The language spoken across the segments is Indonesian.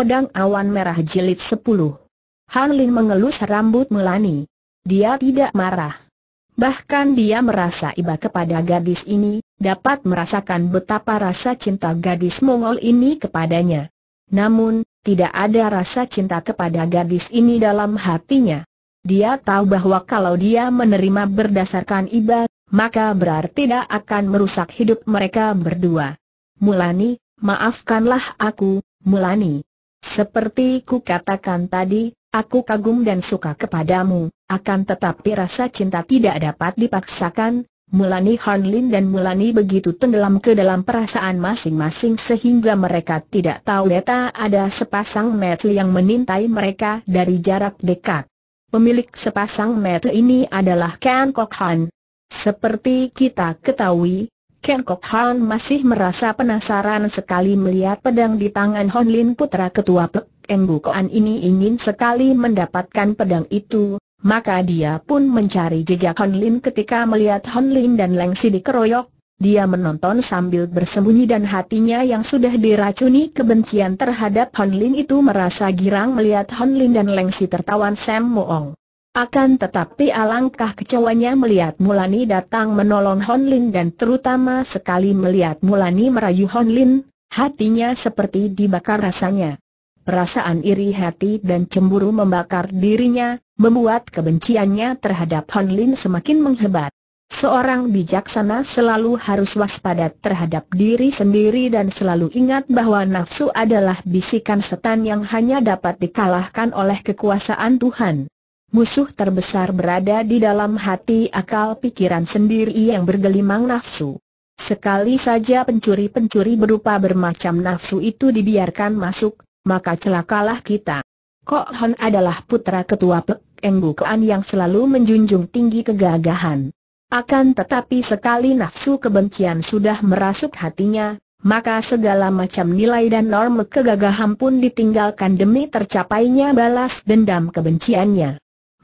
Pedang Awan Merah Jilid 10 Han Lin mengelus rambut Melani. Dia tidak marah. Bahkan dia merasa iba kepada gadis ini, dapat merasakan betapa rasa cinta gadis Mongol ini kepadanya. Namun, tidak ada rasa cinta kepada gadis ini dalam hatinya. Dia tahu bahwa kalau dia menerima berdasarkan iba, maka berarti tidak akan merusak hidup mereka berdua. Mulani, maafkanlah aku, Mulani. Seperti ku katakan tadi, aku kagum dan suka kepadamu, akan tetapi rasa cinta tidak dapat dipaksakan, Mulani Hanlin dan Mulani begitu tenggelam ke dalam perasaan masing-masing sehingga mereka tidak tahu leta ada sepasang mata yang menintai mereka dari jarak dekat. Pemilik sepasang mata ini adalah Ken Kok Han. Seperti kita ketahui, Ken Kok Han masih merasa penasaran sekali melihat pedang di tangan Hon Lin putra ketua Pek Embu Koan ini ingin sekali mendapatkan pedang itu, maka dia pun mencari jejak Hon Lin ketika melihat Hon Lin dan Leng Si dikeroyok. Dia menonton sambil bersembunyi dan hatinya yang sudah diracuni kebencian terhadap Hon Lin itu merasa girang melihat Hon Lin dan Leng Si tertawan Sam Moong. Akan tetapi alangkah kecewanya melihat Mulani datang menolong Hon Lin dan terutama sekali melihat Mulani merayu Hon Lin, hatinya seperti dibakar rasanya. Perasaan iri hati dan cemburu membakar dirinya, membuat kebenciannya terhadap Hon Lin semakin menghebat. Seorang bijaksana selalu harus waspada terhadap diri sendiri dan selalu ingat bahwa nafsu adalah bisikan setan yang hanya dapat dikalahkan oleh kekuasaan Tuhan. Musuh terbesar berada di dalam hati akal pikiran sendiri yang bergelimang nafsu. Sekali saja pencuri-pencuri berupa bermacam nafsu itu dibiarkan masuk, maka celakalah kita. Kok Hon adalah putra ketua Pek Enggukan yang selalu menjunjung tinggi kegagahan. Akan tetapi sekali nafsu kebencian sudah merasuk hatinya, maka segala macam nilai dan norma kegagahan pun ditinggalkan demi tercapainya balas dendam kebenciannya.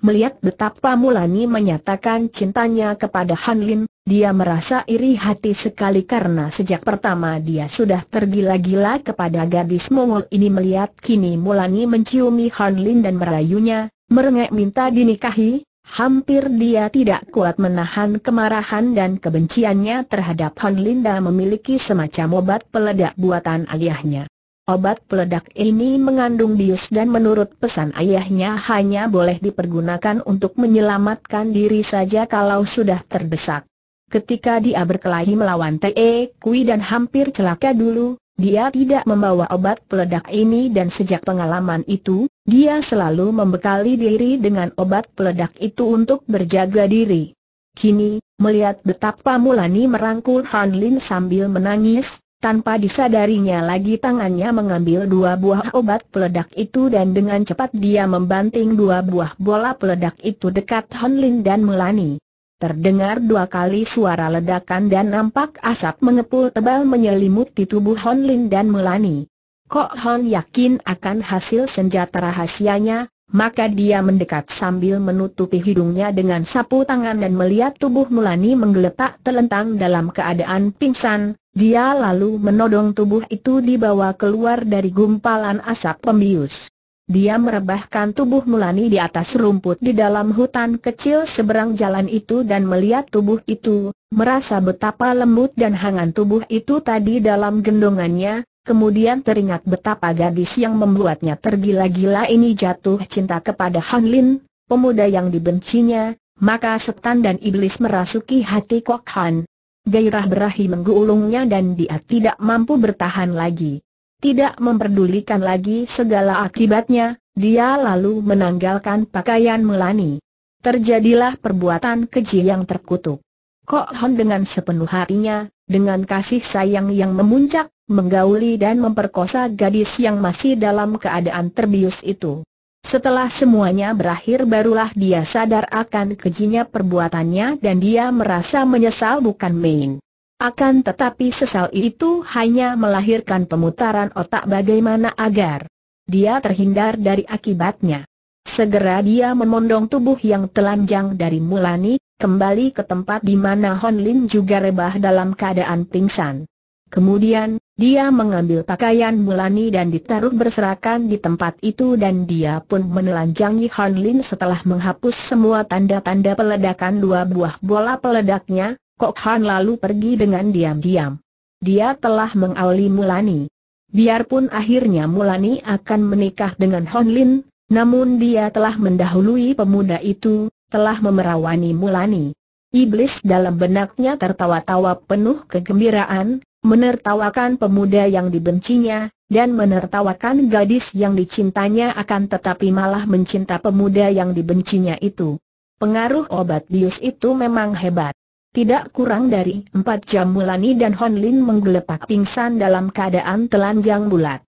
Melihat betapa Mulani menyatakan cintanya kepada Han Lin, dia merasa iri hati sekali karena sejak pertama dia sudah tergila-gila kepada gadis Mongol ini melihat kini Mulani menciumi Han Lin dan merayunya, merengek minta dinikahi, hampir dia tidak kuat menahan kemarahan dan kebenciannya terhadap Han Lin dan memiliki semacam obat peledak buatan ayahnya. Obat peledak ini mengandung bius dan menurut pesan ayahnya hanya boleh dipergunakan untuk menyelamatkan diri saja kalau sudah terdesak. Ketika dia berkelahi melawan T.E. Kui dan hampir celaka dulu, dia tidak membawa obat peledak ini dan sejak pengalaman itu, dia selalu membekali diri dengan obat peledak itu untuk berjaga diri. Kini, melihat betapa Mulani merangkul Han Lin sambil menangis, tanpa disadarinya lagi tangannya mengambil dua buah obat peledak itu dan dengan cepat dia membanting dua buah bola peledak itu dekat Honlin dan Melani. Terdengar dua kali suara ledakan dan nampak asap mengepul tebal menyelimuti tubuh Honlin dan Melani. Kok Hon yakin akan hasil senjata rahasianya, maka dia mendekat sambil menutupi hidungnya dengan sapu tangan dan melihat tubuh Melani menggeletak telentang dalam keadaan pingsan, dia lalu menodong tubuh itu dibawa keluar dari gumpalan asap pembius. Dia merebahkan tubuh Mulani di atas rumput di dalam hutan kecil seberang jalan itu dan melihat tubuh itu, merasa betapa lembut dan hangat tubuh itu tadi dalam gendongannya, kemudian teringat betapa gadis yang membuatnya tergila-gila ini jatuh cinta kepada Han Lin, pemuda yang dibencinya, maka setan dan iblis merasuki hati Kok Han gairah berahi menggulungnya dan dia tidak mampu bertahan lagi. Tidak memperdulikan lagi segala akibatnya, dia lalu menanggalkan pakaian Melani. Terjadilah perbuatan keji yang terkutuk. Kok Hon dengan sepenuh hatinya, dengan kasih sayang yang memuncak, menggauli dan memperkosa gadis yang masih dalam keadaan terbius itu. Setelah semuanya berakhir barulah dia sadar akan kejinya perbuatannya dan dia merasa menyesal bukan main. Akan tetapi sesal itu hanya melahirkan pemutaran otak bagaimana agar dia terhindar dari akibatnya. Segera dia memondong tubuh yang telanjang dari Mulani, kembali ke tempat di mana Hon Lin juga rebah dalam keadaan pingsan. Kemudian, dia mengambil pakaian Mulani dan ditaruh berserakan di tempat itu dan dia pun menelanjangi Han Lin setelah menghapus semua tanda-tanda peledakan dua buah bola peledaknya, Kok Han lalu pergi dengan diam-diam. Dia telah mengawali Mulani. Biarpun akhirnya Mulani akan menikah dengan Han Lin, namun dia telah mendahului pemuda itu, telah memerawani Mulani. Iblis dalam benaknya tertawa-tawa penuh kegembiraan, menertawakan pemuda yang dibencinya, dan menertawakan gadis yang dicintanya akan tetapi malah mencinta pemuda yang dibencinya itu. Pengaruh obat bius itu memang hebat. Tidak kurang dari empat jam Mulani dan Hon Lin menggelepak pingsan dalam keadaan telanjang bulat.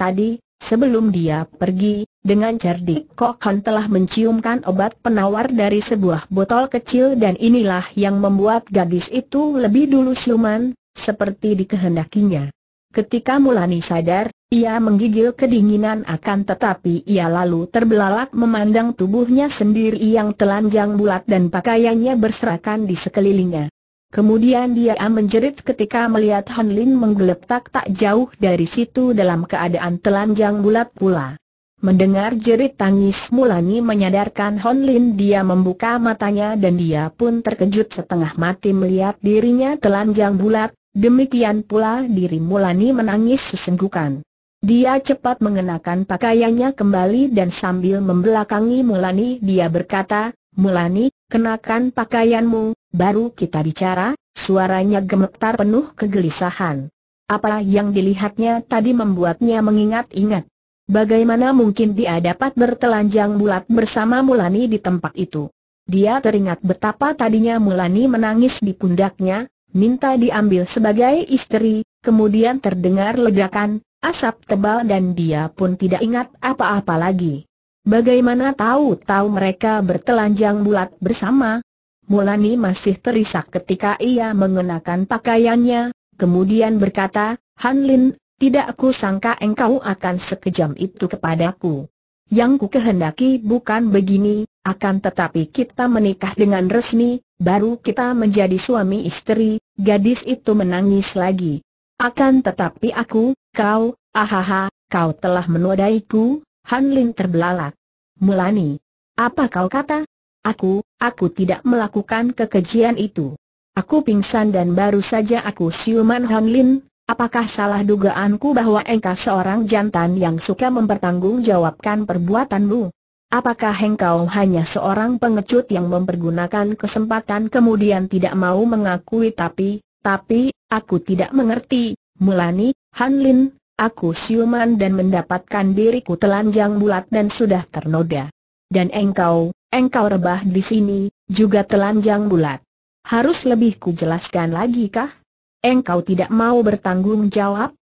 Tadi, sebelum dia pergi, dengan cerdik Kok Han telah menciumkan obat penawar dari sebuah botol kecil dan inilah yang membuat gadis itu lebih dulu siuman, seperti dikehendakinya. Ketika Mulani sadar, ia menggigil kedinginan akan tetapi ia lalu terbelalak memandang tubuhnya sendiri yang telanjang bulat dan pakaiannya berserakan di sekelilingnya. Kemudian dia menjerit ketika melihat Han Lin menggeletak tak jauh dari situ dalam keadaan telanjang bulat pula. Mendengar jerit tangis Mulani menyadarkan Hon Lin dia membuka matanya dan dia pun terkejut setengah mati melihat dirinya telanjang bulat, Demikian pula diri Mulani menangis sesenggukan. Dia cepat mengenakan pakaiannya kembali dan sambil membelakangi Mulani dia berkata, Mulani, kenakan pakaianmu, baru kita bicara, suaranya gemetar penuh kegelisahan. Apa yang dilihatnya tadi membuatnya mengingat-ingat. Bagaimana mungkin dia dapat bertelanjang bulat bersama Mulani di tempat itu? Dia teringat betapa tadinya Mulani menangis di pundaknya, minta diambil sebagai istri, kemudian terdengar ledakan, asap tebal dan dia pun tidak ingat apa-apa lagi. Bagaimana tahu-tahu mereka bertelanjang bulat bersama? Mulani masih terisak ketika ia mengenakan pakaiannya, kemudian berkata, Han Lin, tidak aku sangka engkau akan sekejam itu kepadaku. Yang ku kehendaki bukan begini, akan tetapi kita menikah dengan resmi, baru kita menjadi suami istri, Gadis itu menangis lagi. Akan tetapi aku, kau, ahaha, kau telah menodaiku, Han Lin terbelalak. Mulani. Apa kau kata? Aku, aku tidak melakukan kekejian itu. Aku pingsan dan baru saja aku siuman Han Lin, apakah salah dugaanku bahwa engkau seorang jantan yang suka mempertanggungjawabkan perbuatanmu? Apakah engkau hanya seorang pengecut yang mempergunakan kesempatan kemudian tidak mau mengakui tapi, tapi, aku tidak mengerti, Mulani, Hanlin aku siuman dan mendapatkan diriku telanjang bulat dan sudah ternoda. Dan engkau, engkau rebah di sini, juga telanjang bulat. Harus lebih ku jelaskan lagi kah? Engkau tidak mau bertanggung jawab?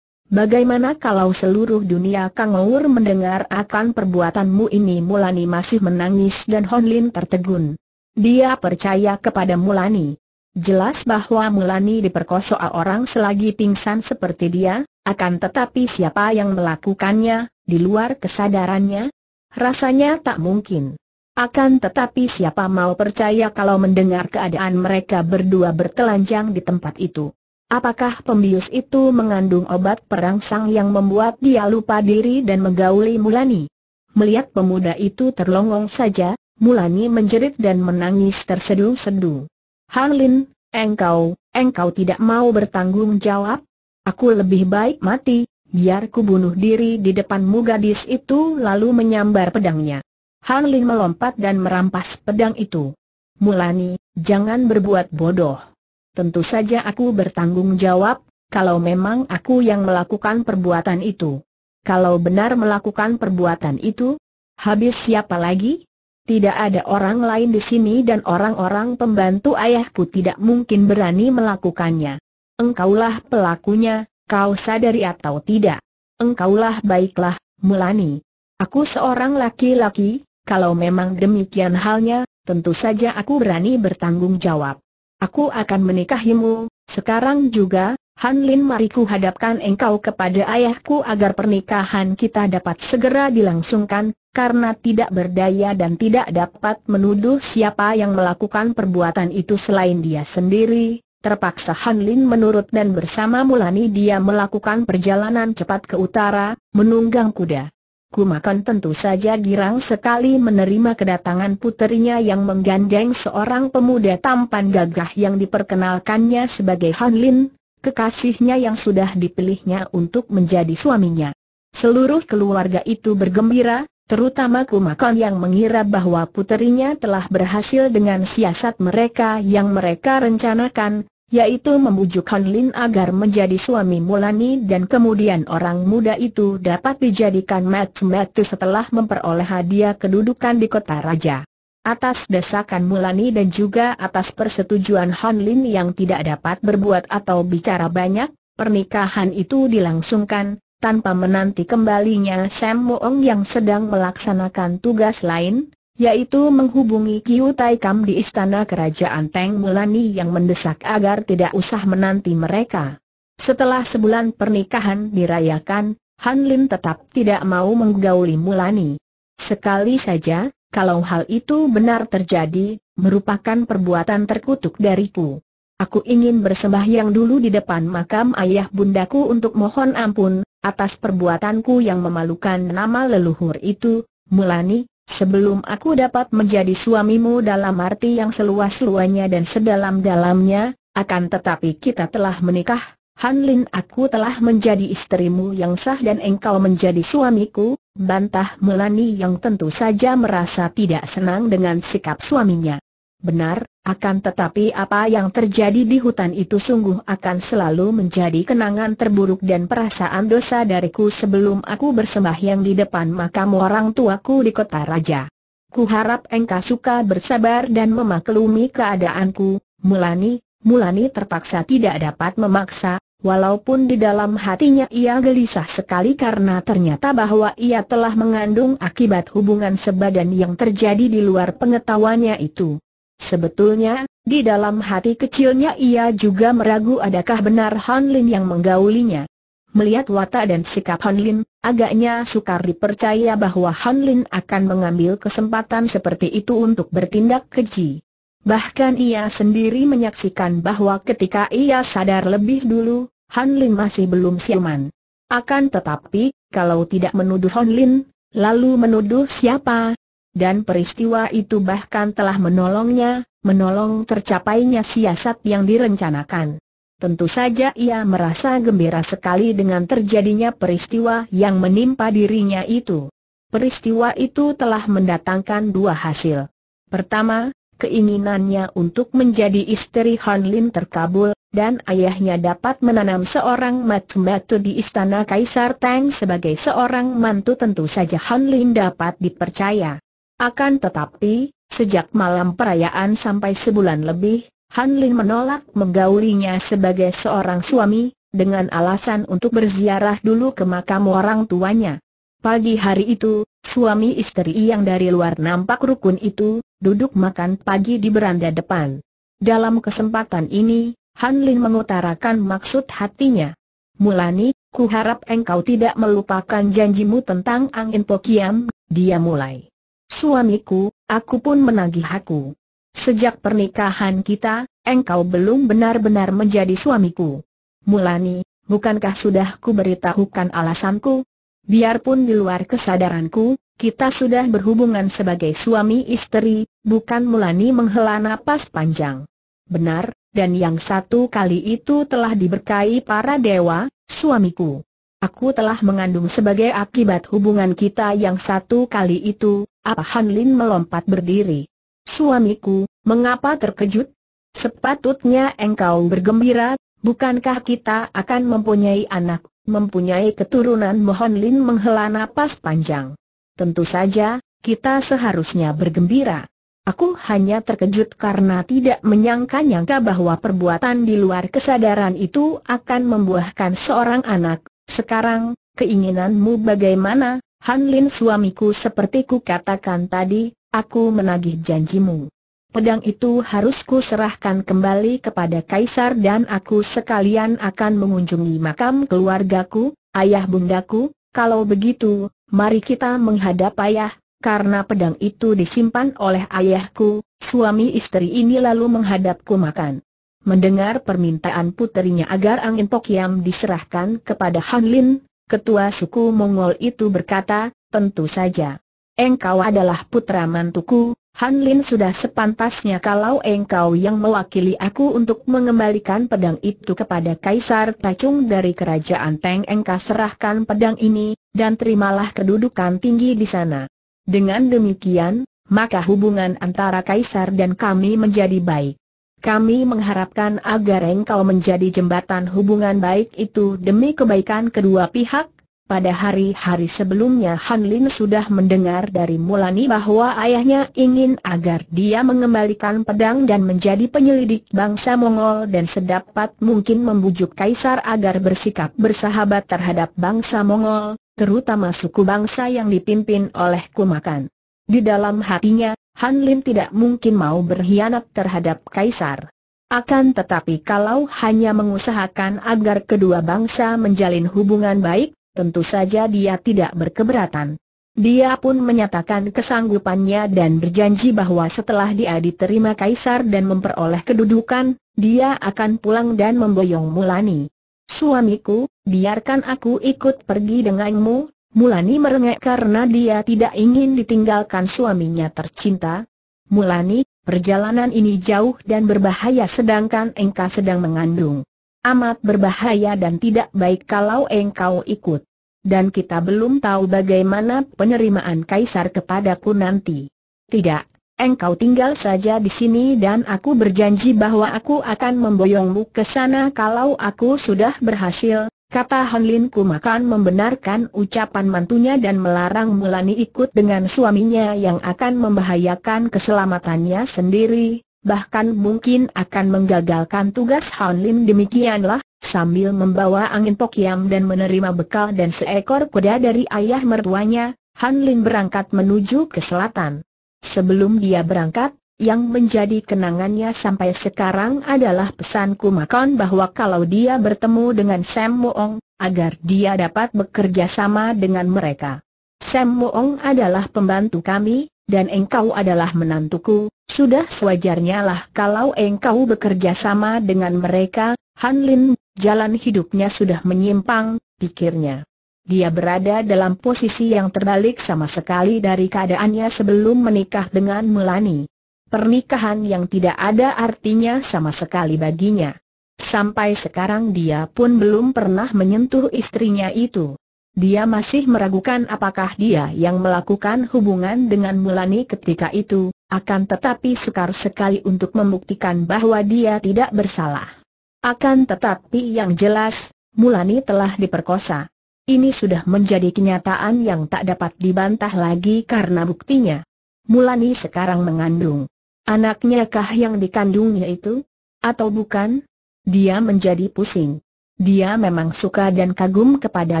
Bagaimana kalau seluruh dunia Kang Ouer mendengar akan perbuatanmu ini Mulani masih menangis dan Hon Lin tertegun. Dia percaya kepada Mulani. Jelas bahwa Mulani diperkosa orang selagi pingsan seperti dia, akan tetapi siapa yang melakukannya, di luar kesadarannya? Rasanya tak mungkin. Akan tetapi siapa mau percaya kalau mendengar keadaan mereka berdua bertelanjang di tempat itu? Apakah pembius itu mengandung obat perangsang yang membuat dia lupa diri dan menggauli Mulani? Melihat pemuda itu terlongong saja, Mulani menjerit dan menangis tersedu-sedu. Han engkau, engkau tidak mau bertanggung jawab? Aku lebih baik mati, biar ku bunuh diri di depanmu gadis itu lalu menyambar pedangnya. Han melompat dan merampas pedang itu. Mulani, jangan berbuat bodoh tentu saja aku bertanggung jawab, kalau memang aku yang melakukan perbuatan itu. Kalau benar melakukan perbuatan itu, habis siapa lagi? Tidak ada orang lain di sini dan orang-orang pembantu ayahku tidak mungkin berani melakukannya. Engkaulah pelakunya, kau sadari atau tidak. Engkaulah baiklah, Mulani. Aku seorang laki-laki, kalau memang demikian halnya, tentu saja aku berani bertanggung jawab. Aku akan menikahimu, sekarang juga, Han Lin mariku hadapkan engkau kepada ayahku agar pernikahan kita dapat segera dilangsungkan, karena tidak berdaya dan tidak dapat menuduh siapa yang melakukan perbuatan itu selain dia sendiri. Terpaksa Han Lin menurut dan bersama Mulani dia melakukan perjalanan cepat ke utara, menunggang kuda. Ku makan tentu saja girang sekali menerima kedatangan puterinya yang menggandeng seorang pemuda tampan gagah yang diperkenalkannya sebagai Han Lin, kekasihnya yang sudah dipilihnya untuk menjadi suaminya. Seluruh keluarga itu bergembira, terutama Kumakan yang mengira bahwa puterinya telah berhasil dengan siasat mereka yang mereka rencanakan, yaitu memujuk Han Lin agar menjadi suami Mulani dan kemudian orang muda itu dapat dijadikan matu setelah memperoleh hadiah kedudukan di kota raja. Atas desakan Mulani dan juga atas persetujuan Han Lin yang tidak dapat berbuat atau bicara banyak, pernikahan itu dilangsungkan, tanpa menanti kembalinya Sam Moong yang sedang melaksanakan tugas lain, yaitu menghubungi Kiu Tai Kam di istana kerajaan Teng Mulani yang mendesak agar tidak usah menanti mereka. Setelah sebulan pernikahan dirayakan, Han Lin tetap tidak mau menggauli Mulani. Sekali saja, kalau hal itu benar terjadi, merupakan perbuatan terkutuk dariku. Aku ingin bersembahyang dulu di depan makam ayah bundaku untuk mohon ampun, atas perbuatanku yang memalukan nama leluhur itu, Mulani, Sebelum aku dapat menjadi suamimu dalam arti yang seluas luanya dan sedalam-dalamnya, akan tetapi kita telah menikah, Han Lin aku telah menjadi istrimu yang sah dan engkau menjadi suamiku, bantah Melani yang tentu saja merasa tidak senang dengan sikap suaminya. Benar, akan tetapi apa yang terjadi di hutan itu sungguh akan selalu menjadi kenangan terburuk dan perasaan dosa dariku sebelum aku bersembahyang di depan makam orang tuaku di kota raja. Ku harap engkau suka bersabar dan memaklumi keadaanku, Mulani, Mulani terpaksa tidak dapat memaksa, walaupun di dalam hatinya ia gelisah sekali karena ternyata bahwa ia telah mengandung akibat hubungan sebadan yang terjadi di luar pengetahuannya itu. Sebetulnya, di dalam hati kecilnya ia juga meragu adakah benar Han Lin yang menggaulinya. Melihat watak dan sikap Han Lin, agaknya sukar dipercaya bahwa Han Lin akan mengambil kesempatan seperti itu untuk bertindak keji. Bahkan ia sendiri menyaksikan bahwa ketika ia sadar lebih dulu, Han Lin masih belum siuman. Akan tetapi, kalau tidak menuduh Han Lin, lalu menuduh siapa, dan peristiwa itu bahkan telah menolongnya, menolong tercapainya siasat yang direncanakan. Tentu saja ia merasa gembira sekali dengan terjadinya peristiwa yang menimpa dirinya itu. Peristiwa itu telah mendatangkan dua hasil. Pertama, keinginannya untuk menjadi istri Han Lin terkabul, dan ayahnya dapat menanam seorang matu-matu di istana Kaisar Tang sebagai seorang mantu tentu saja Han Lin dapat dipercaya. Akan tetapi, sejak malam perayaan sampai sebulan lebih, Han Lin menolak menggaulinya sebagai seorang suami, dengan alasan untuk berziarah dulu ke makam orang tuanya. Pagi hari itu, suami istri yang dari luar nampak rukun itu, duduk makan pagi di beranda depan. Dalam kesempatan ini, Han Lin mengutarakan maksud hatinya. Mulani, ku harap engkau tidak melupakan janjimu tentang angin pokiam, dia mulai. Suamiku, aku pun menagih aku. Sejak pernikahan kita, engkau belum benar-benar menjadi suamiku. Mulani, bukankah sudah ku beritahukan alasanku? Biarpun di luar kesadaranku, kita sudah berhubungan sebagai suami istri, bukan Mulani menghela napas panjang. Benar, dan yang satu kali itu telah diberkahi para dewa, suamiku. Aku telah mengandung sebagai akibat hubungan kita yang satu kali itu, apa Han Lin melompat berdiri? Suamiku, mengapa terkejut? Sepatutnya engkau bergembira, bukankah kita akan mempunyai anak, mempunyai keturunan Mohon Lin menghela napas panjang. Tentu saja, kita seharusnya bergembira. Aku hanya terkejut karena tidak menyangka-nyangka bahwa perbuatan di luar kesadaran itu akan membuahkan seorang anak. Sekarang, keinginanmu bagaimana? Han Lin suamiku seperti ku katakan tadi, aku menagih janjimu. Pedang itu harus ku serahkan kembali kepada Kaisar dan aku sekalian akan mengunjungi makam keluargaku, ayah bundaku, kalau begitu, mari kita menghadap ayah, karena pedang itu disimpan oleh ayahku, suami istri ini lalu menghadapku makan. Mendengar permintaan puterinya agar angin pokiam diserahkan kepada Han Lin, Ketua suku Mongol itu berkata, tentu saja. Engkau adalah putra mantuku, Han Lin sudah sepantasnya kalau engkau yang mewakili aku untuk mengembalikan pedang itu kepada Kaisar Tacung dari kerajaan Teng Engkau serahkan pedang ini, dan terimalah kedudukan tinggi di sana. Dengan demikian, maka hubungan antara Kaisar dan kami menjadi baik. Kami mengharapkan agar engkau menjadi jembatan hubungan baik itu demi kebaikan kedua pihak. Pada hari-hari sebelumnya Han Lin sudah mendengar dari Mulani bahwa ayahnya ingin agar dia mengembalikan pedang dan menjadi penyelidik bangsa Mongol dan sedapat mungkin membujuk Kaisar agar bersikap bersahabat terhadap bangsa Mongol, terutama suku bangsa yang dipimpin oleh Kumakan. Di dalam hatinya, Han Lin tidak mungkin mau berkhianat terhadap Kaisar. Akan tetapi kalau hanya mengusahakan agar kedua bangsa menjalin hubungan baik, tentu saja dia tidak berkeberatan. Dia pun menyatakan kesanggupannya dan berjanji bahwa setelah dia diterima kaisar dan memperoleh kedudukan, dia akan pulang dan memboyong Mulani. Suamiku, biarkan aku ikut pergi denganmu, Mulani merengek karena dia tidak ingin ditinggalkan suaminya tercinta. Mulani, perjalanan ini jauh dan berbahaya sedangkan engkau sedang mengandung. Amat berbahaya dan tidak baik kalau engkau ikut. Dan kita belum tahu bagaimana penerimaan kaisar kepadaku nanti. Tidak, Engkau tinggal saja di sini dan aku berjanji bahwa aku akan memboyongmu ke sana kalau aku sudah berhasil, kata Hanlin Kumakan membenarkan ucapan mantunya dan melarang Mulani ikut dengan suaminya yang akan membahayakan keselamatannya sendiri, bahkan mungkin akan menggagalkan tugas Hanlin demikianlah, sambil membawa angin tokiam dan menerima bekal dan seekor kuda dari ayah mertuanya, Hanlin berangkat menuju ke selatan. Sebelum dia berangkat, yang menjadi kenangannya sampai sekarang adalah pesan Kumakon bahwa kalau dia bertemu dengan Sam Moong, agar dia dapat bekerja sama dengan mereka. Sam Moong adalah pembantu kami, dan engkau adalah menantuku, sudah sewajarnya lah kalau engkau bekerja sama dengan mereka, Han Lin, jalan hidupnya sudah menyimpang, pikirnya. Dia berada dalam posisi yang terbalik sama sekali dari keadaannya sebelum menikah dengan Melani pernikahan yang tidak ada artinya sama sekali baginya. Sampai sekarang dia pun belum pernah menyentuh istrinya itu. Dia masih meragukan apakah dia yang melakukan hubungan dengan Mulani ketika itu, akan tetapi sukar sekali untuk membuktikan bahwa dia tidak bersalah. Akan tetapi yang jelas, Mulani telah diperkosa. Ini sudah menjadi kenyataan yang tak dapat dibantah lagi karena buktinya. Mulani sekarang mengandung. Anaknya kah yang dikandungnya itu? Atau bukan? Dia menjadi pusing. Dia memang suka dan kagum kepada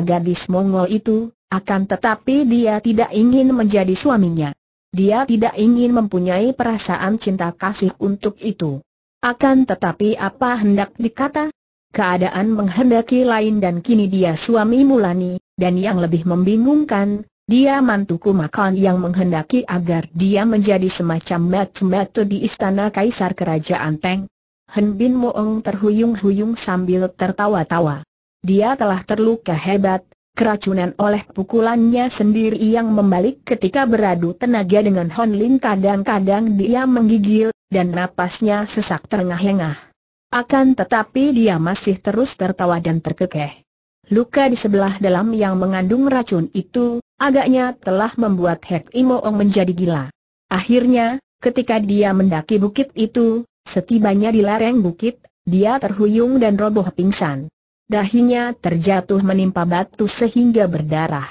gadis Mongol itu, akan tetapi dia tidak ingin menjadi suaminya. Dia tidak ingin mempunyai perasaan cinta kasih untuk itu. Akan tetapi apa hendak dikata? Keadaan menghendaki lain dan kini dia suami Mulani, dan yang lebih membingungkan, dia mantuku makan yang menghendaki agar dia menjadi semacam metu-metu di istana kaisar kerajaan Teng. Hen Bin Moong terhuyung-huyung sambil tertawa-tawa. Dia telah terluka hebat, keracunan oleh pukulannya sendiri yang membalik ketika beradu tenaga dengan Hon Lin kadang-kadang dia menggigil, dan napasnya sesak terengah-engah. Akan tetapi dia masih terus tertawa dan terkekeh. Luka di sebelah dalam yang mengandung racun itu, Agaknya telah membuat Hek Ong menjadi gila. Akhirnya, ketika dia mendaki bukit itu, setibanya di lereng bukit, dia terhuyung dan roboh pingsan. Dahinya terjatuh menimpa batu sehingga berdarah.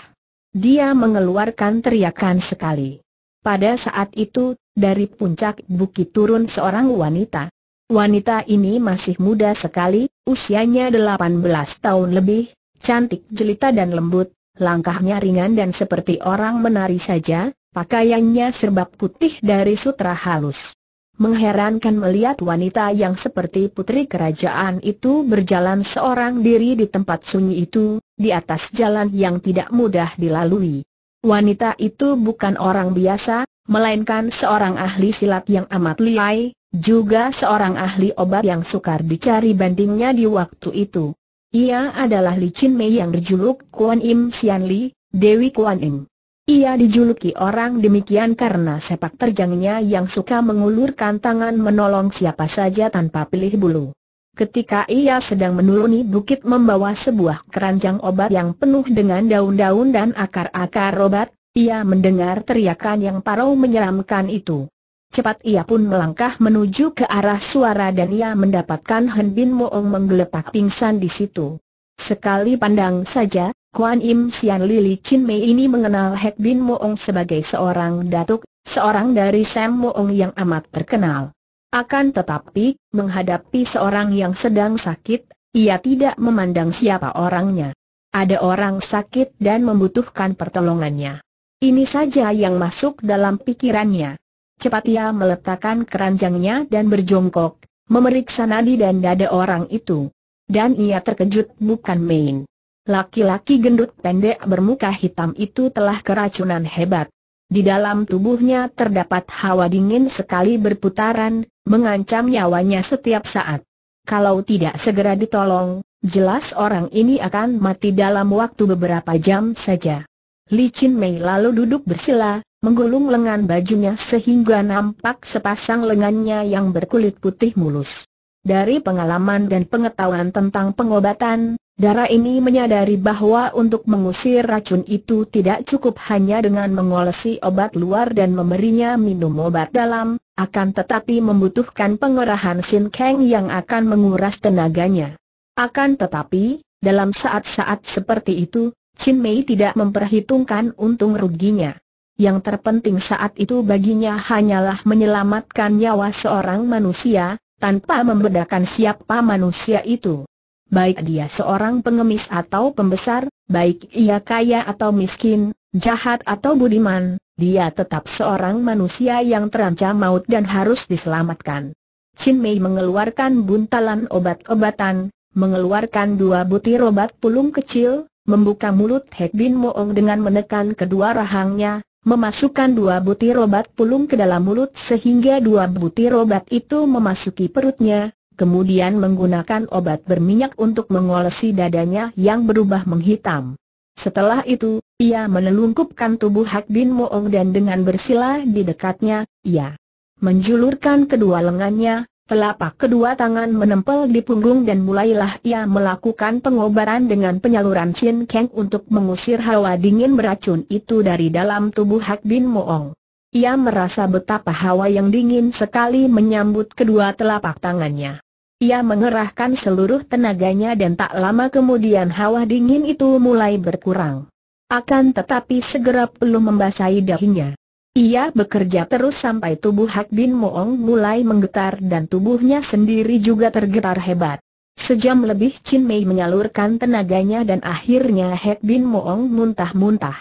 Dia mengeluarkan teriakan sekali. Pada saat itu, dari puncak bukit turun seorang wanita. Wanita ini masih muda sekali, usianya 18 tahun lebih, cantik jelita dan lembut, Langkahnya ringan dan seperti orang menari saja, pakaiannya serba putih dari sutra halus. Mengherankan melihat wanita yang seperti putri kerajaan itu berjalan seorang diri di tempat sunyi itu, di atas jalan yang tidak mudah dilalui. Wanita itu bukan orang biasa, melainkan seorang ahli silat yang amat liai, juga seorang ahli obat yang sukar dicari bandingnya di waktu itu. Ia adalah Li Chin Mei yang berjuluk Kuan Im Sian Li, Dewi Kuan Im. Ia dijuluki orang demikian karena sepak terjangnya yang suka mengulurkan tangan menolong siapa saja tanpa pilih bulu. Ketika ia sedang menuruni bukit membawa sebuah keranjang obat yang penuh dengan daun-daun dan akar-akar obat, ia mendengar teriakan yang parau menyeramkan itu. Cepat ia pun melangkah menuju ke arah suara dan ia mendapatkan Hen Bin Moong menggeletak pingsan di situ. Sekali pandang saja, Kuan Im Sian Lili Chin Mei ini mengenal Hek Bin Moong sebagai seorang datuk, seorang dari Sam Moong yang amat terkenal. Akan tetapi, menghadapi seorang yang sedang sakit, ia tidak memandang siapa orangnya. Ada orang sakit dan membutuhkan pertolongannya. Ini saja yang masuk dalam pikirannya. Cepat ia meletakkan keranjangnya dan berjongkok, memeriksa nadi dan dada orang itu. Dan ia terkejut bukan main. Laki-laki gendut pendek bermuka hitam itu telah keracunan hebat. Di dalam tubuhnya terdapat hawa dingin sekali berputaran, mengancam nyawanya setiap saat. Kalau tidak segera ditolong, jelas orang ini akan mati dalam waktu beberapa jam saja. Li Chin Mei lalu duduk bersila, menggulung lengan bajunya sehingga nampak sepasang lengannya yang berkulit putih mulus. Dari pengalaman dan pengetahuan tentang pengobatan, darah ini menyadari bahwa untuk mengusir racun itu tidak cukup hanya dengan mengolesi obat luar dan memberinya minum obat dalam, akan tetapi membutuhkan pengerahan Sin Kang yang akan menguras tenaganya. Akan tetapi, dalam saat-saat seperti itu, Chin Mei tidak memperhitungkan untung ruginya yang terpenting saat itu baginya hanyalah menyelamatkan nyawa seorang manusia, tanpa membedakan siapa manusia itu. Baik dia seorang pengemis atau pembesar, baik ia kaya atau miskin, jahat atau budiman, dia tetap seorang manusia yang terancam maut dan harus diselamatkan. Chin Mei mengeluarkan buntalan obat-obatan, mengeluarkan dua butir obat pulung kecil, membuka mulut Hek Bin Moong dengan menekan kedua rahangnya, memasukkan dua butir obat pulung ke dalam mulut sehingga dua butir obat itu memasuki perutnya, kemudian menggunakan obat berminyak untuk mengolesi dadanya yang berubah menghitam. Setelah itu, ia menelungkupkan tubuh Hak Bin Moong dan dengan bersila di dekatnya, ia menjulurkan kedua lengannya, Telapak kedua tangan menempel di punggung dan mulailah ia melakukan pengobaran dengan penyaluran Chin Kang untuk mengusir hawa dingin beracun itu dari dalam tubuh Hak Bin Moong. Ia merasa betapa hawa yang dingin sekali menyambut kedua telapak tangannya. Ia mengerahkan seluruh tenaganya dan tak lama kemudian hawa dingin itu mulai berkurang. Akan tetapi segera perlu membasahi dahinya. Ia bekerja terus sampai tubuh Hak Bin Moong mulai menggetar dan tubuhnya sendiri juga tergetar hebat. Sejam lebih Chin Mei menyalurkan tenaganya dan akhirnya Hak Bin Moong muntah-muntah.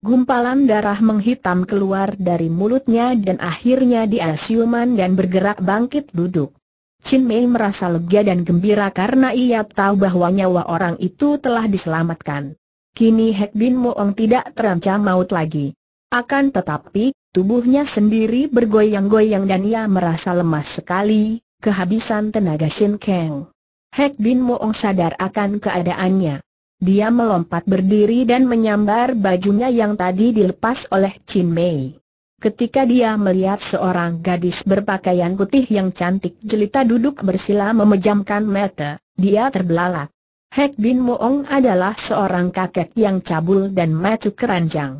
Gumpalan darah menghitam keluar dari mulutnya dan akhirnya dia siuman dan bergerak bangkit duduk. Chin Mei merasa lega dan gembira karena ia tahu bahwa nyawa orang itu telah diselamatkan. Kini Hak Bin Moong tidak terancam maut lagi. Akan tetapi, tubuhnya sendiri bergoyang-goyang dan ia merasa lemas sekali, kehabisan tenaga Shin Kang. Hek Bin Moong sadar akan keadaannya. Dia melompat berdiri dan menyambar bajunya yang tadi dilepas oleh Chin Mei. Ketika dia melihat seorang gadis berpakaian putih yang cantik jelita duduk bersila memejamkan mata, dia terbelalak. Hek Bin Moong adalah seorang kakek yang cabul dan matu keranjang.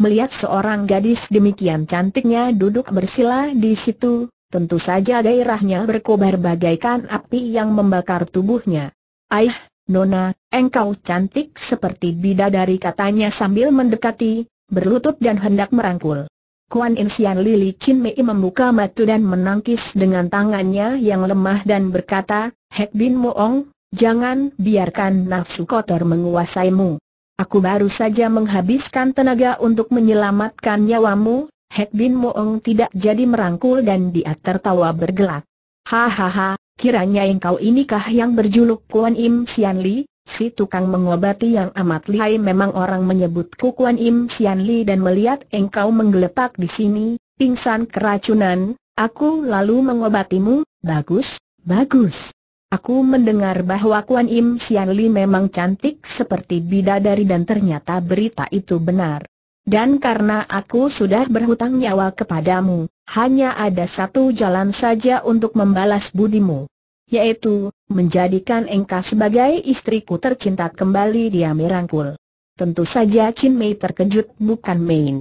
Melihat seorang gadis demikian cantiknya duduk bersila di situ, tentu saja gairahnya berkobar bagaikan api yang membakar tubuhnya. Aih, Nona, engkau cantik seperti bidadari katanya sambil mendekati, berlutut dan hendak merangkul. Kuan Insian Lili Chin Mei membuka mata dan menangkis dengan tangannya yang lemah dan berkata, Hek Bin Moong, jangan biarkan nafsu kotor menguasaimu. Aku baru saja menghabiskan tenaga untuk menyelamatkan nyawamu, Hek Bin Moong tidak jadi merangkul dan dia tertawa bergelak. Hahaha, kiranya engkau inikah yang berjuluk Kuan Im Sian Li, si tukang mengobati yang amat lihai memang orang menyebut Kuan Im Sian Li dan melihat engkau menggeletak di sini, pingsan keracunan, aku lalu mengobatimu, bagus, bagus. Aku mendengar bahwa Kuan Im Sian Li memang cantik seperti bidadari dan ternyata berita itu benar. Dan karena aku sudah berhutang nyawa kepadamu, hanya ada satu jalan saja untuk membalas budimu. Yaitu, menjadikan engkau sebagai istriku tercinta kembali dia merangkul. Tentu saja Chin Mei terkejut bukan main.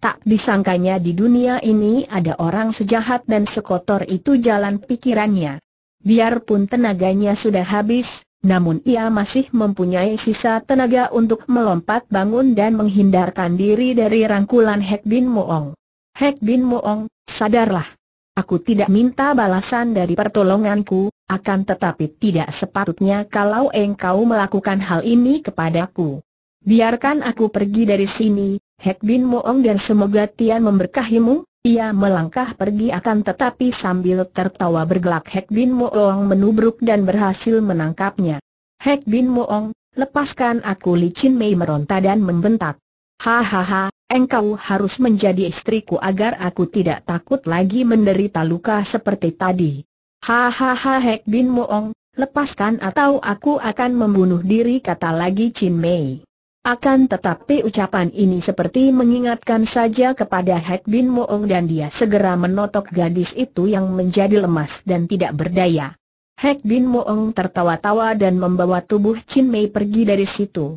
Tak disangkanya di dunia ini ada orang sejahat dan sekotor itu jalan pikirannya. Biarpun tenaganya sudah habis, namun ia masih mempunyai sisa tenaga untuk melompat bangun dan menghindarkan diri dari rangkulan Hek Bin Moong. Hek Bin Moong, sadarlah. Aku tidak minta balasan dari pertolonganku, akan tetapi tidak sepatutnya kalau engkau melakukan hal ini kepadaku. Biarkan aku pergi dari sini, Hek Bin Moong dan semoga Tian memberkahimu, ia melangkah pergi akan tetapi sambil tertawa bergelak Hek Bin Moong menubruk dan berhasil menangkapnya. Hek Bin Moong, lepaskan aku Li Chin Mei meronta dan membentak. Hahaha, engkau harus menjadi istriku agar aku tidak takut lagi menderita luka seperti tadi. Hahaha Hek Bin Moong, lepaskan atau aku akan membunuh diri kata lagi Chin Mei. Akan tetapi ucapan ini seperti mengingatkan saja kepada Hek Bin Moong dan dia segera menotok gadis itu yang menjadi lemas dan tidak berdaya. Hek Bin Moong tertawa-tawa dan membawa tubuh Chin Mei pergi dari situ.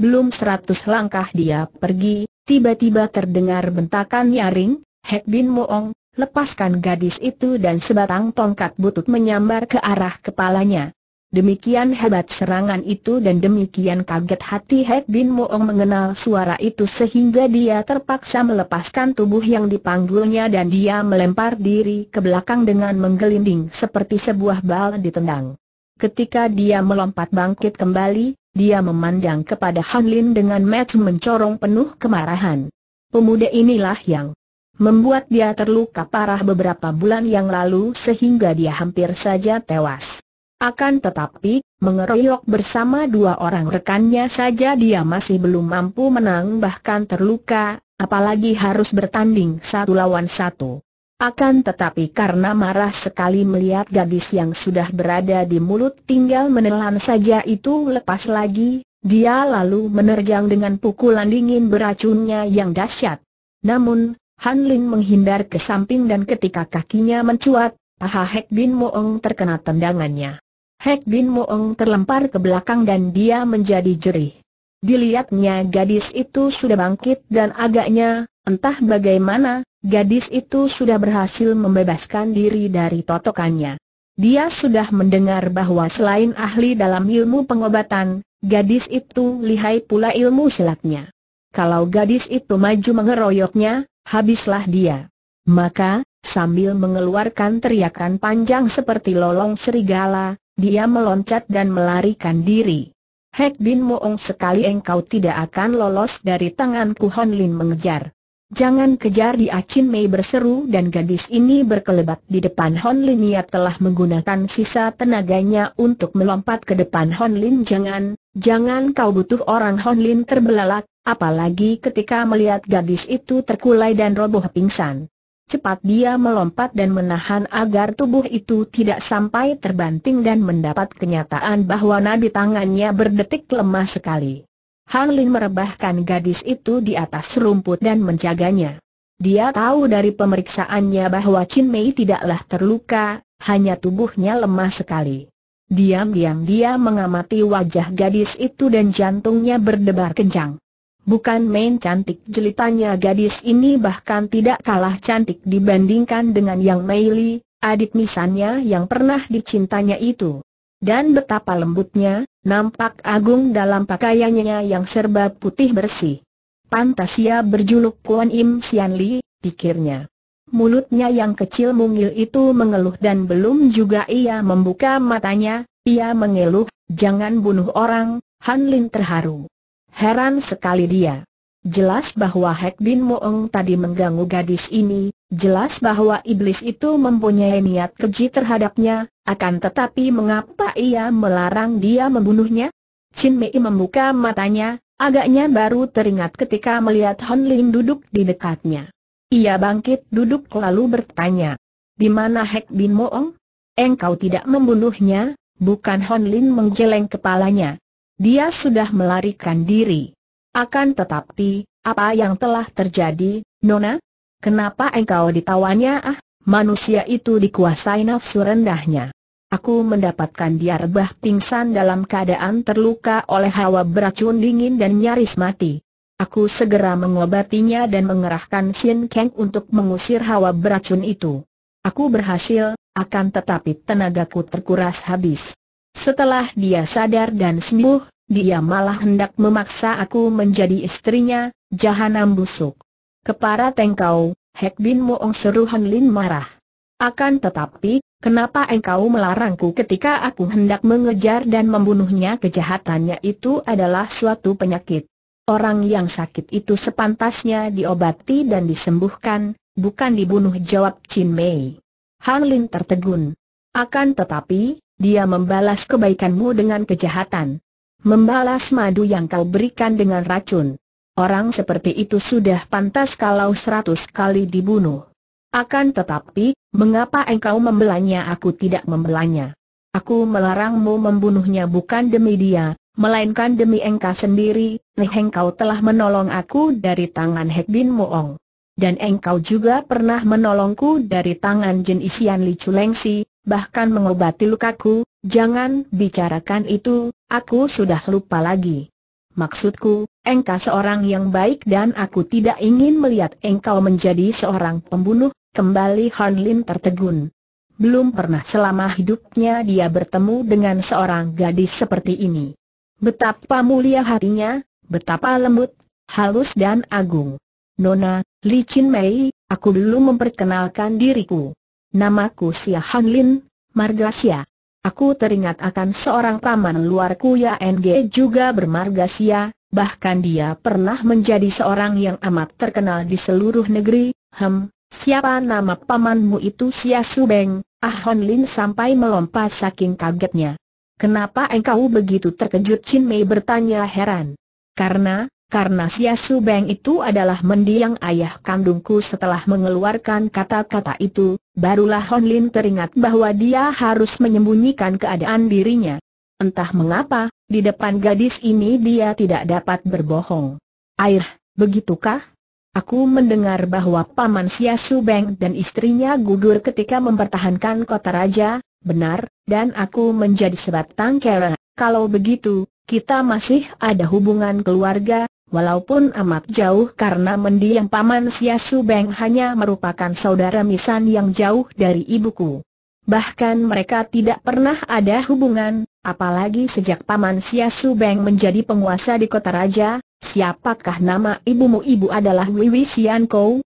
Belum seratus langkah dia pergi, tiba-tiba terdengar bentakan nyaring, Hek Bin Moong, lepaskan gadis itu dan sebatang tongkat butut menyambar ke arah kepalanya. Demikian hebat serangan itu dan demikian kaget hati Hek Bin Moong mengenal suara itu sehingga dia terpaksa melepaskan tubuh yang dipanggulnya dan dia melempar diri ke belakang dengan menggelinding seperti sebuah bal ditendang. Ketika dia melompat bangkit kembali, dia memandang kepada Han Lin dengan match mencorong penuh kemarahan. Pemuda inilah yang membuat dia terluka parah beberapa bulan yang lalu sehingga dia hampir saja tewas. Akan tetapi, mengeroyok bersama dua orang rekannya saja dia masih belum mampu menang bahkan terluka, apalagi harus bertanding satu lawan satu. Akan tetapi karena marah sekali melihat gadis yang sudah berada di mulut tinggal menelan saja itu lepas lagi, dia lalu menerjang dengan pukulan dingin beracunnya yang dahsyat. Namun, Han Ling menghindar ke samping dan ketika kakinya mencuat, Paha Hek Bin Moong terkena tendangannya. Hek Bin Moong terlempar ke belakang dan dia menjadi jerih. Dilihatnya gadis itu sudah bangkit dan agaknya, entah bagaimana, gadis itu sudah berhasil membebaskan diri dari totokannya. Dia sudah mendengar bahwa selain ahli dalam ilmu pengobatan, gadis itu lihai pula ilmu silatnya. Kalau gadis itu maju mengeroyoknya, habislah dia. Maka, sambil mengeluarkan teriakan panjang seperti lolong serigala, dia meloncat dan melarikan diri. Hek Bin Moong sekali engkau tidak akan lolos dari tanganku Hon Lin mengejar. Jangan kejar di Acin Mei berseru dan gadis ini berkelebat di depan Hon Lin Ia telah menggunakan sisa tenaganya untuk melompat ke depan Hon Lin Jangan, jangan kau butuh orang Hon Lin terbelalak, apalagi ketika melihat gadis itu terkulai dan roboh pingsan Cepat dia melompat dan menahan agar tubuh itu tidak sampai terbanting dan mendapat kenyataan bahwa nadi tangannya berdetik lemah sekali. Han Lin merebahkan gadis itu di atas rumput dan menjaganya. Dia tahu dari pemeriksaannya bahwa Chin Mei tidaklah terluka, hanya tubuhnya lemah sekali. Diam-diam dia mengamati wajah gadis itu dan jantungnya berdebar kencang. Bukan main cantik jelitanya gadis ini bahkan tidak kalah cantik dibandingkan dengan Yang Meili, adik nisannya yang pernah dicintanya itu. Dan betapa lembutnya, nampak agung dalam pakaiannya yang serba putih bersih. Pantas ia berjuluk Kuan Im Sian Li, pikirnya. Mulutnya yang kecil mungil itu mengeluh dan belum juga ia membuka matanya, ia mengeluh, jangan bunuh orang, Han Lin terharu. Heran sekali dia. Jelas bahwa Hek Bin Moong tadi mengganggu gadis ini, jelas bahwa iblis itu mempunyai niat keji terhadapnya, akan tetapi mengapa ia melarang dia membunuhnya? Chin Mei membuka matanya, agaknya baru teringat ketika melihat Hon Lin duduk di dekatnya. Ia bangkit duduk lalu bertanya, di mana Hek Bin Moong? Engkau tidak membunuhnya, bukan Hon Lin menggeleng kepalanya dia sudah melarikan diri. Akan tetapi, apa yang telah terjadi, Nona? Kenapa engkau ditawannya ah? Manusia itu dikuasai nafsu rendahnya. Aku mendapatkan dia rebah pingsan dalam keadaan terluka oleh hawa beracun dingin dan nyaris mati. Aku segera mengobatinya dan mengerahkan Xin Kang untuk mengusir hawa beracun itu. Aku berhasil, akan tetapi tenagaku terkuras habis. Setelah dia sadar dan sembuh, dia malah hendak memaksa aku menjadi istrinya, jahanam busuk. Kepara tengkau, Hek Bin Moong seru Han Lin marah. Akan tetapi, kenapa engkau melarangku ketika aku hendak mengejar dan membunuhnya kejahatannya itu adalah suatu penyakit. Orang yang sakit itu sepantasnya diobati dan disembuhkan, bukan dibunuh jawab Chin Mei. Han Lin tertegun. Akan tetapi, dia membalas kebaikanmu dengan kejahatan. Membalas madu yang kau berikan dengan racun. Orang seperti itu sudah pantas kalau seratus kali dibunuh. Akan tetapi, mengapa engkau membelanya aku tidak membelanya? Aku melarangmu membunuhnya bukan demi dia, melainkan demi engkau sendiri, nih engkau telah menolong aku dari tangan Hek Bin Moong. Dan engkau juga pernah menolongku dari tangan Jin Isian Li Chulengsi, bahkan mengobati lukaku, jangan bicarakan itu, aku sudah lupa lagi. Maksudku, engkau seorang yang baik dan aku tidak ingin melihat engkau menjadi seorang pembunuh, kembali Han Lin tertegun. Belum pernah selama hidupnya dia bertemu dengan seorang gadis seperti ini. Betapa mulia hatinya, betapa lembut, halus dan agung. Nona, Li Chin Mei, aku belum memperkenalkan diriku. Namaku Xia Han Lin, marga Xia. Aku teringat akan seorang paman luarku ya NG juga bermarga Xia, bahkan dia pernah menjadi seorang yang amat terkenal di seluruh negeri. Hem, siapa nama pamanmu itu Xia Subeng? Ah Hon Lin sampai melompat saking kagetnya. Kenapa engkau begitu terkejut Chin Mei bertanya heran. Karena, karena Sia Su Beng itu adalah mendiang ayah kandungku setelah mengeluarkan kata-kata itu, barulah Hon Lin teringat bahwa dia harus menyembunyikan keadaan dirinya. Entah mengapa, di depan gadis ini dia tidak dapat berbohong. Air, begitukah? Aku mendengar bahwa Paman Sia Su Beng dan istrinya gugur ketika mempertahankan kota raja, benar, dan aku menjadi sebatang kera. Kalau begitu, kita masih ada hubungan keluarga, walaupun amat jauh karena mendiang paman Siasu Beng hanya merupakan saudara misan yang jauh dari ibuku. Bahkan mereka tidak pernah ada hubungan, apalagi sejak paman Siasu Beng menjadi penguasa di kota raja, siapakah nama ibumu ibu adalah Wiwi Sian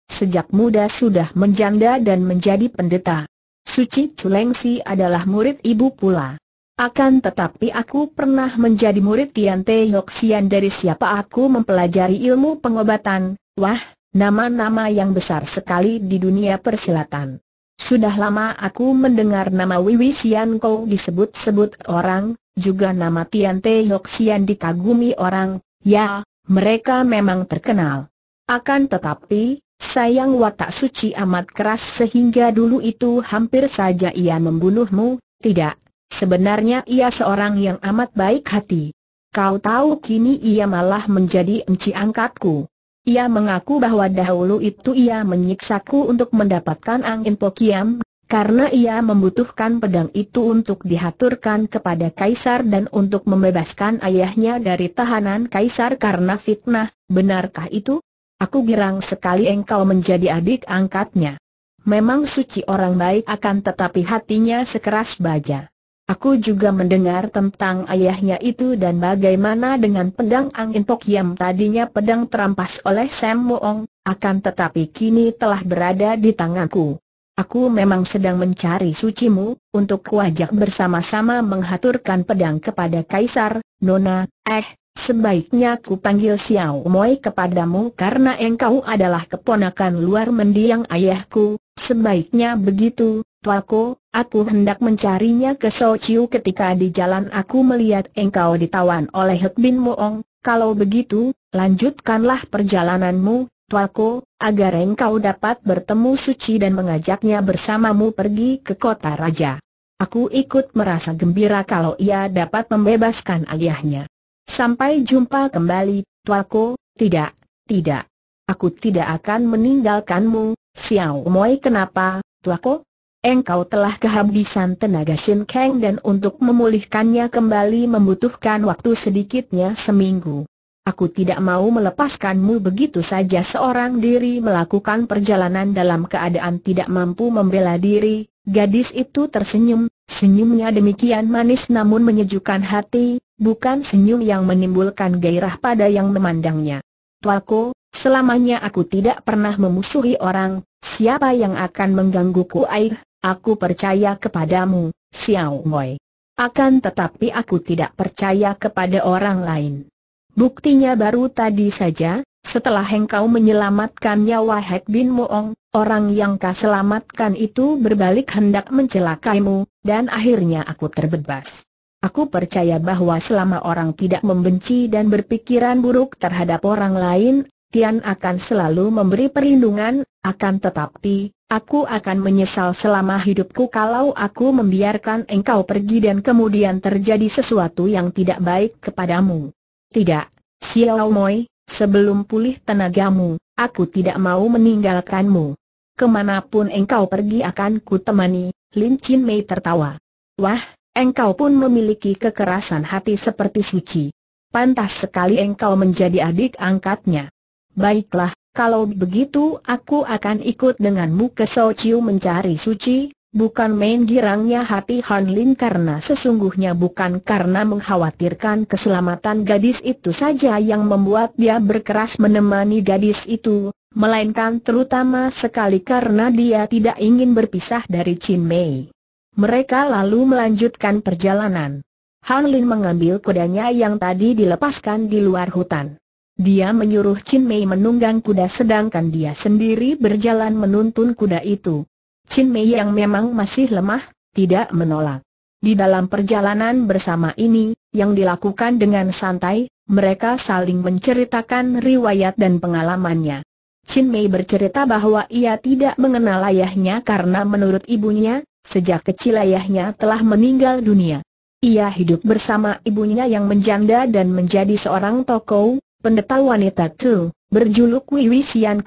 sejak muda sudah menjanda dan menjadi pendeta. Suci Culengsi adalah murid ibu pula. Akan tetapi aku pernah menjadi murid Tian Te Xian dari siapa aku mempelajari ilmu pengobatan, wah, nama-nama yang besar sekali di dunia persilatan. Sudah lama aku mendengar nama Wiwi Xian Kou disebut-sebut orang, juga nama Tian Te Xian dikagumi orang, ya, mereka memang terkenal. Akan tetapi, sayang watak suci amat keras sehingga dulu itu hampir saja ia membunuhmu, tidak, Sebenarnya ia seorang yang amat baik hati. Kau tahu kini ia malah menjadi enci angkatku. Ia mengaku bahwa dahulu itu ia menyiksaku untuk mendapatkan angin pokiam, karena ia membutuhkan pedang itu untuk dihaturkan kepada kaisar dan untuk membebaskan ayahnya dari tahanan kaisar karena fitnah, benarkah itu? Aku girang sekali engkau menjadi adik angkatnya. Memang suci orang baik akan tetapi hatinya sekeras baja. Aku juga mendengar tentang ayahnya itu dan bagaimana dengan pedang Angin Tok Yam tadinya pedang terampas oleh Sam Moong, akan tetapi kini telah berada di tanganku. Aku memang sedang mencari sucimu, untuk kuajak bersama-sama menghaturkan pedang kepada Kaisar, Nona, eh, Sebaiknya ku panggil Xiao Moi kepadamu karena engkau adalah keponakan luar mendiang ayahku, sebaiknya begitu, Tuako, aku hendak mencarinya ke Sochiu ketika di jalan aku melihat engkau ditawan oleh Hek Bin Moong, kalau begitu, lanjutkanlah perjalananmu, Tuako, agar engkau dapat bertemu Suci dan mengajaknya bersamamu pergi ke kota raja. Aku ikut merasa gembira kalau ia dapat membebaskan ayahnya. Sampai jumpa kembali, Tuako. tidak, tidak. Aku tidak akan meninggalkanmu, Xiao Moi kenapa, Tuako? Engkau telah kehabisan tenaga Shin Kang dan untuk memulihkannya kembali membutuhkan waktu sedikitnya seminggu. Aku tidak mau melepaskanmu begitu saja seorang diri melakukan perjalanan dalam keadaan tidak mampu membela diri. Gadis itu tersenyum, senyumnya demikian manis namun menyejukkan hati, bukan senyum yang menimbulkan gairah pada yang memandangnya. Tuaku, selamanya aku tidak pernah memusuhi orang, siapa yang akan menggangguku air, aku percaya kepadamu, Xiao Ngoi. Akan tetapi aku tidak percaya kepada orang lain. Buktinya baru tadi saja, setelah engkau menyelamatkan nyawa Hek Bin Moong, orang yang kau selamatkan itu berbalik hendak mencelakaimu, dan akhirnya aku terbebas. Aku percaya bahwa selama orang tidak membenci dan berpikiran buruk terhadap orang lain, Tian akan selalu memberi perlindungan, akan tetapi, aku akan menyesal selama hidupku kalau aku membiarkan engkau pergi dan kemudian terjadi sesuatu yang tidak baik kepadamu. Tidak, Xiao Moi, sebelum pulih tenagamu, aku tidak mau meninggalkanmu. Kemanapun engkau pergi akan kutemani. Lin Chin Mei tertawa. Wah, Engkau pun memiliki kekerasan hati seperti suci. Pantas sekali engkau menjadi adik angkatnya. Baiklah, kalau begitu aku akan ikut denganmu ke Sochiu mencari suci, bukan main girangnya hati Han Lin karena sesungguhnya bukan karena mengkhawatirkan keselamatan gadis itu saja yang membuat dia berkeras menemani gadis itu, melainkan terutama sekali karena dia tidak ingin berpisah dari Chin Mei. Mereka lalu melanjutkan perjalanan. Han Lin mengambil kudanya yang tadi dilepaskan di luar hutan. Dia menyuruh Chin Mei menunggang kuda sedangkan dia sendiri berjalan menuntun kuda itu. Chin Mei yang memang masih lemah, tidak menolak. Di dalam perjalanan bersama ini, yang dilakukan dengan santai, mereka saling menceritakan riwayat dan pengalamannya. Chin Mei bercerita bahwa ia tidak mengenal ayahnya karena menurut ibunya, Sejak kecil ayahnya telah meninggal dunia. Ia hidup bersama ibunya yang menjanda dan menjadi seorang tokoh, pendeta wanita Tu, berjuluk Wiwi Sian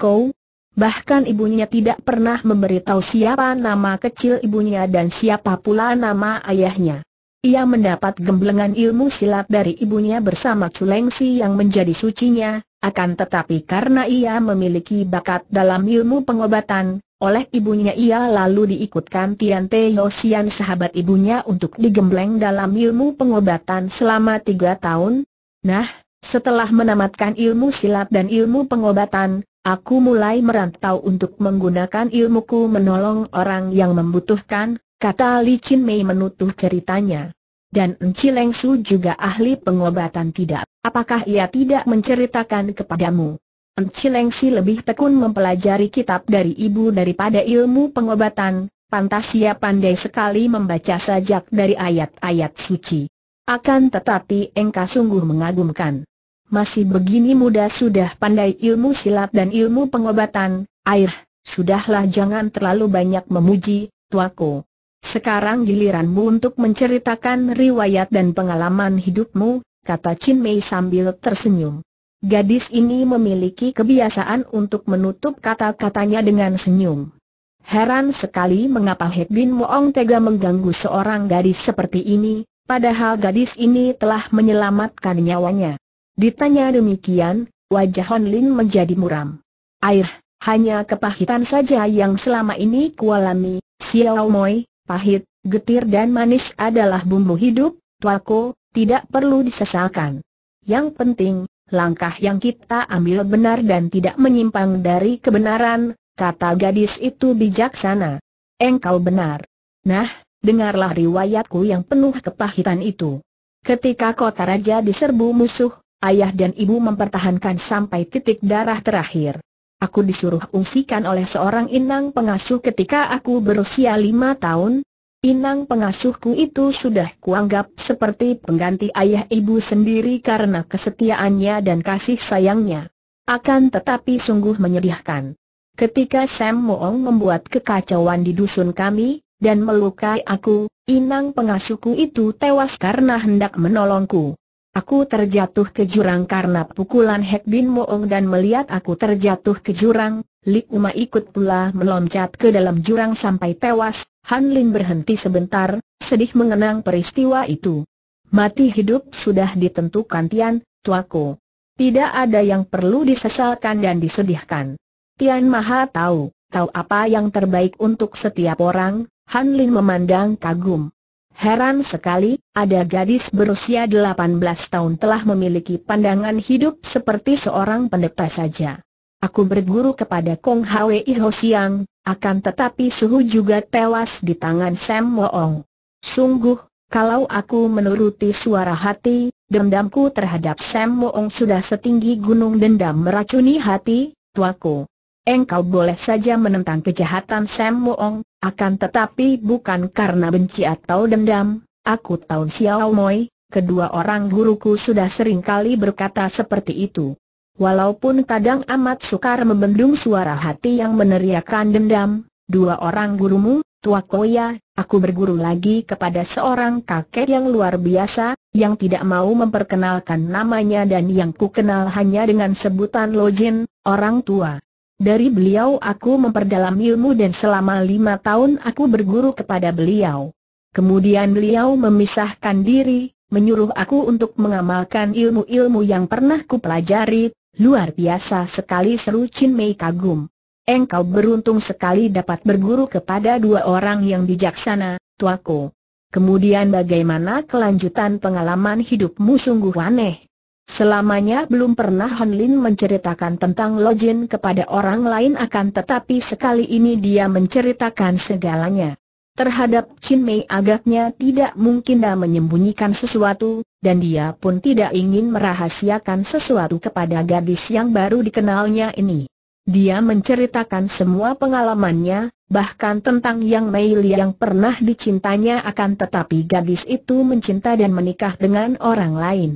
Bahkan ibunya tidak pernah memberitahu siapa nama kecil ibunya dan siapa pula nama ayahnya. Ia mendapat gemblengan ilmu silat dari ibunya bersama Culengsi yang menjadi sucinya, akan tetapi karena ia memiliki bakat dalam ilmu pengobatan, oleh ibunya ia lalu diikutkan Tian Teo Sian sahabat ibunya untuk digembleng dalam ilmu pengobatan selama tiga tahun. Nah, setelah menamatkan ilmu silat dan ilmu pengobatan, aku mulai merantau untuk menggunakan ilmuku menolong orang yang membutuhkan, kata Li Chin Mei menutup ceritanya. Dan Enci Leng Su juga ahli pengobatan tidak, apakah ia tidak menceritakan kepadamu? Encilengsi lebih tekun mempelajari kitab dari ibu daripada ilmu pengobatan, Pantas ia pandai sekali membaca sajak dari ayat-ayat suci. Akan tetapi engkau sungguh mengagumkan. Masih begini muda sudah pandai ilmu silat dan ilmu pengobatan, air, sudahlah jangan terlalu banyak memuji, tuaku. Sekarang giliranmu untuk menceritakan riwayat dan pengalaman hidupmu, kata Chin Mei sambil tersenyum. Gadis ini memiliki kebiasaan untuk menutup kata-katanya dengan senyum. Heran sekali mengapa Hek Bin Moong tega mengganggu seorang gadis seperti ini, padahal gadis ini telah menyelamatkan nyawanya. Ditanya demikian, wajah Hon Lin menjadi muram. Air, hanya kepahitan saja yang selama ini kualami, Xiao Moi, pahit, getir dan manis adalah bumbu hidup, tuaku, tidak perlu disesalkan. Yang penting, langkah yang kita ambil benar dan tidak menyimpang dari kebenaran, kata gadis itu bijaksana. Engkau benar. Nah, dengarlah riwayatku yang penuh kepahitan itu. Ketika kota raja diserbu musuh, ayah dan ibu mempertahankan sampai titik darah terakhir. Aku disuruh ungsikan oleh seorang inang pengasuh ketika aku berusia lima tahun, Inang pengasuhku itu sudah kuanggap seperti pengganti ayah ibu sendiri karena kesetiaannya dan kasih sayangnya. Akan tetapi sungguh menyedihkan. Ketika Sam Moong membuat kekacauan di dusun kami, dan melukai aku, inang pengasuhku itu tewas karena hendak menolongku. Aku terjatuh ke jurang karena pukulan Hek Bin Moong dan melihat aku terjatuh ke jurang, Lik Uma ikut pula meloncat ke dalam jurang sampai tewas, Han Lin berhenti sebentar, sedih mengenang peristiwa itu. Mati hidup sudah ditentukan Tian, tuaku. Tidak ada yang perlu disesalkan dan disedihkan. Tian Maha tahu, tahu apa yang terbaik untuk setiap orang, Han Lin memandang kagum. Heran sekali, ada gadis berusia 18 tahun telah memiliki pandangan hidup seperti seorang pendeta saja aku berguru kepada Kong Hwi Ho Siang, akan tetapi Suhu juga tewas di tangan Sam Woong. Sungguh, kalau aku menuruti suara hati, dendamku terhadap Sam Woong sudah setinggi gunung dendam meracuni hati, tuaku. Engkau boleh saja menentang kejahatan Sam Woong, akan tetapi bukan karena benci atau dendam, aku tahu Xiao Moi, kedua orang guruku sudah sering kali berkata seperti itu. Walaupun kadang amat sukar membendung suara hati yang meneriakkan dendam, dua orang gurumu, Tua Koya, aku berguru lagi kepada seorang kakek yang luar biasa, yang tidak mau memperkenalkan namanya dan yang kukenal hanya dengan sebutan Lojin, orang tua. Dari beliau aku memperdalam ilmu dan selama lima tahun aku berguru kepada beliau. Kemudian beliau memisahkan diri, menyuruh aku untuk mengamalkan ilmu-ilmu yang pernah kupelajari, Luar biasa sekali seru Chin Mei kagum. Engkau beruntung sekali dapat berguru kepada dua orang yang bijaksana, tuaku. Kemudian bagaimana kelanjutan pengalaman hidupmu sungguh aneh. Selamanya belum pernah Han Lin menceritakan tentang Jin kepada orang lain akan tetapi sekali ini dia menceritakan segalanya. Terhadap Chin Mei agaknya tidak mungkin dia menyembunyikan sesuatu, dan dia pun tidak ingin merahasiakan sesuatu kepada gadis yang baru dikenalnya ini. Dia menceritakan semua pengalamannya, bahkan tentang Yang Mei Li yang pernah dicintanya akan tetapi gadis itu mencinta dan menikah dengan orang lain.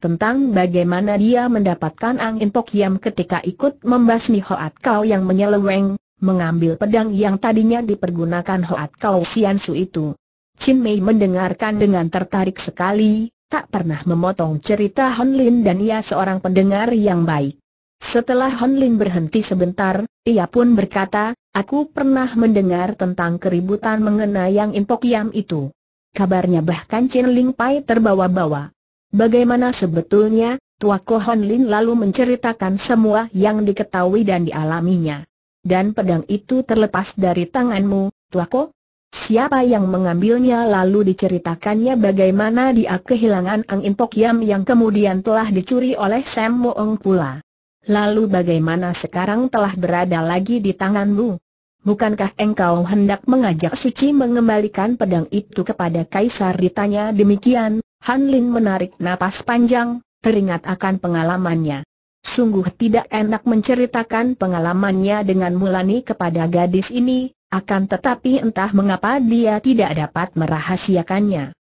Tentang bagaimana dia mendapatkan angin Tokiam ketika ikut membasmi Hoat Kau yang menyeleweng, mengambil pedang yang tadinya dipergunakan Hoat Kau Sian Su itu. Chin Mei mendengarkan dengan tertarik sekali, tak pernah memotong cerita Hon Lin dan ia seorang pendengar yang baik. Setelah Hon Lin berhenti sebentar, ia pun berkata, aku pernah mendengar tentang keributan mengenai yang impok yam itu. Kabarnya bahkan Chin Ling Pai terbawa-bawa. Bagaimana sebetulnya, Tuako Hon Lin lalu menceritakan semua yang diketahui dan dialaminya dan pedang itu terlepas dari tanganmu, tuako? Siapa yang mengambilnya lalu diceritakannya bagaimana dia kehilangan angin Impok yang kemudian telah dicuri oleh Sam Moong pula. Lalu bagaimana sekarang telah berada lagi di tanganmu? Bukankah engkau hendak mengajak Suci mengembalikan pedang itu kepada Kaisar ditanya demikian, Han Lin menarik napas panjang, teringat akan pengalamannya sungguh tidak enak menceritakan pengalamannya dengan Mulani kepada gadis ini, akan tetapi entah mengapa dia tidak dapat merahasiakannya.